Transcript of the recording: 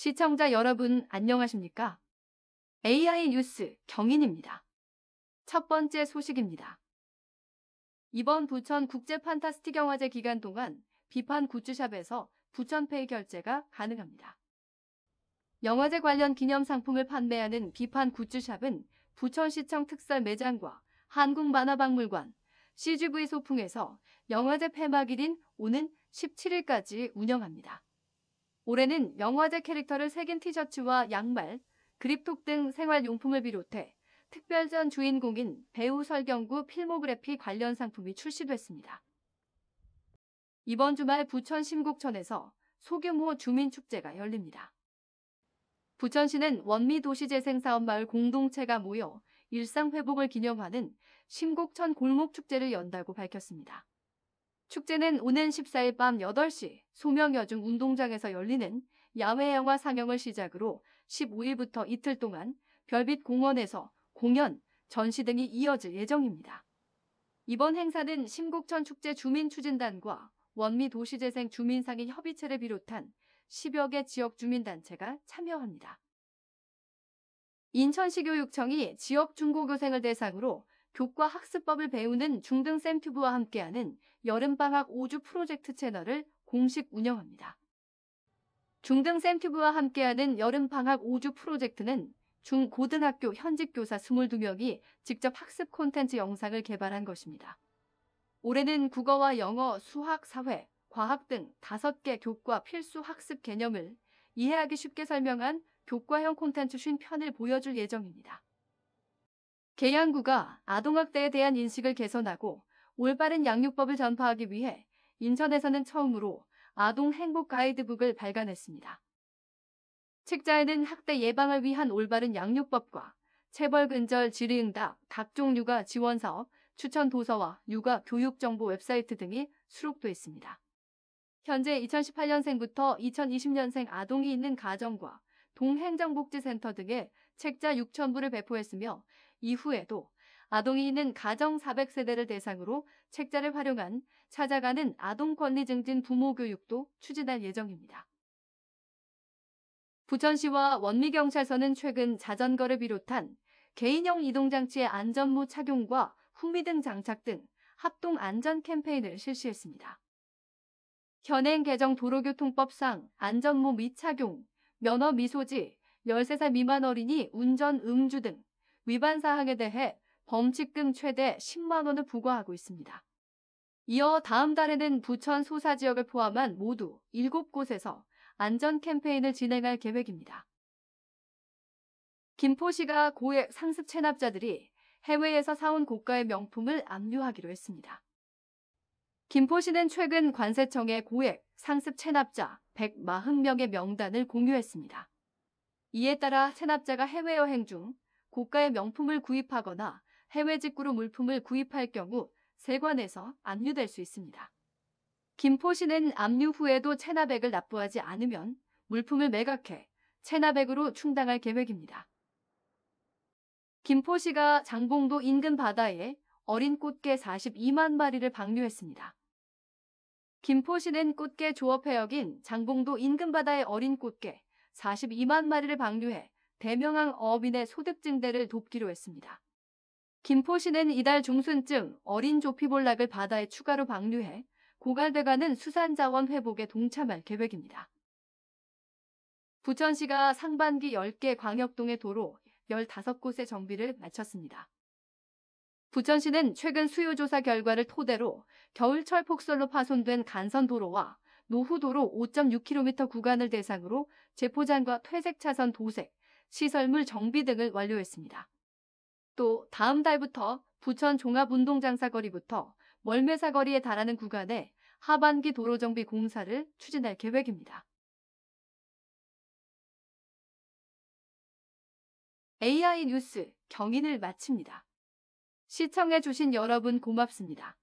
시청자 여러분 안녕하십니까? AI 뉴스 경인입니다. 첫 번째 소식입니다. 이번 부천 국제 판타스틱 영화제 기간 동안 비판 굿즈샵에서 부천페이 결제가 가능합니다. 영화제 관련 기념 상품을 판매하는 비판 굿즈샵은 부천시청 특설 매장과 한국만화박물관, CGV 소풍에서 영화제 폐막일인 오는 17일까지 운영합니다. 올해는 명화제 캐릭터를 새긴 티셔츠와 양말, 그립톡 등 생활용품을 비롯해 특별전 주인공인 배우 설경구 필모그래피 관련 상품이 출시됐습니다. 이번 주말 부천 신곡천에서 소규모 주민축제가 열립니다. 부천시는 원미도시재생사업마을 공동체가 모여 일상회복을 기념하는 신곡천 골목축제를 연다고 밝혔습니다. 축제는 오는 14일 밤 8시 소명여중 운동장에서 열리는 야외 영화 상영을 시작으로 15일부터 이틀 동안 별빛 공원에서 공연, 전시 등이 이어질 예정입니다. 이번 행사는 심곡천 축제 주민추진단과 원미도시재생 주민상인 협의체를 비롯한 10여 개 지역 주민단체가 참여합니다. 인천시교육청이 지역 중고교생을 대상으로 교과 학습법을 배우는 중등쌤 튜브와 함께하는 여름방학 5주 프로젝트 채널을 공식 운영합니다. 중등쌤 튜브와 함께하는 여름방학 5주 프로젝트는 중고등학교 현직 교사 22명이 직접 학습 콘텐츠 영상을 개발한 것입니다. 올해는 국어와 영어, 수학, 사회, 과학 등 5개 교과 필수 학습 개념을 이해하기 쉽게 설명한 교과형 콘텐츠 5편을 보여줄 예정입니다. 계양구가 아동학대에 대한 인식을 개선하고 올바른 양육법을 전파하기 위해 인천에서는 처음으로 아동 행복 가이드북을 발간했습니다. 책자에는 학대 예방을 위한 올바른 양육법과 체벌 근절 질의응답, 각종 육아 지원 사업, 추천 도서와 육아 교육 정보 웹사이트 등이 수록돼 있습니다. 현재 2018년생부터 2020년생 아동이 있는 가정과 동행정복지센터 등에 책자 6,000부를 배포했으며 이후에도 아동이 있는 가정 400세대를 대상으로 책자를 활용한 찾아가는 아동 권리 증진 부모 교육도 추진할 예정입니다. 부천시와 원미경찰서는 최근 자전거를 비롯한 개인형 이동장치의 안전모 착용과 후미등 장착 등 합동 안전 캠페인을 실시했습니다. 현행 개정 도로교통법상 안전모 미착용, 면허 미소지, 13살 미만 어린이 운전 음주 등 위반 사항에 대해 범칙금 최대 10만 원을 부과하고 있습니다. 이어 다음 달에는 부천 소사 지역을 포함한 모두 7곳에서 안전 캠페인을 진행할 계획입니다. 김포시가 고액 상습 체납자들이 해외에서 사온 고가의 명품을 압류하기로 했습니다. 김포시는 최근 관세청에 고액 상습 체납자 140명의 명단을 공유했습니다. 이에 따라 체납자가 해외여행 중 고가의 명품을 구입하거나 해외 직구로 물품을 구입할 경우 세관에서 압류될 수 있습니다. 김포시는 압류 후에도 체납액을 납부하지 않으면 물품을 매각해 체납액으로 충당할 계획입니다. 김포시가 장봉도 인근 바다에 어린 꽃게 42만 마리를 방류했습니다. 김포시는 꽃게 조업해역인 장봉도 인근 바다에 어린 꽃게 42만 마리를 방류해 대명항 어민의 소득 증대를 돕기로 했습니다. 김포시는 이달 중순쯤 어린 조피볼락을 바다에 추가로 방류해 고갈대가는 수산자원 회복에 동참할 계획입니다. 부천시가 상반기 10개 광역동의 도로 15곳의 정비를 마쳤습니다. 부천시는 최근 수요조사 결과를 토대로 겨울철 폭설로 파손된 간선도로와 노후도로 5.6km 구간을 대상으로 제포장과 퇴색차선 도색, 시설물 정비 등을 완료했습니다. 또 다음 달부터 부천 종합운동장사거리부터 월매사거리에 달하는 구간에 하반기 도로정비 공사를 추진할 계획입니다. AI 뉴스 경인을 마칩니다. 시청해주신 여러분 고맙습니다.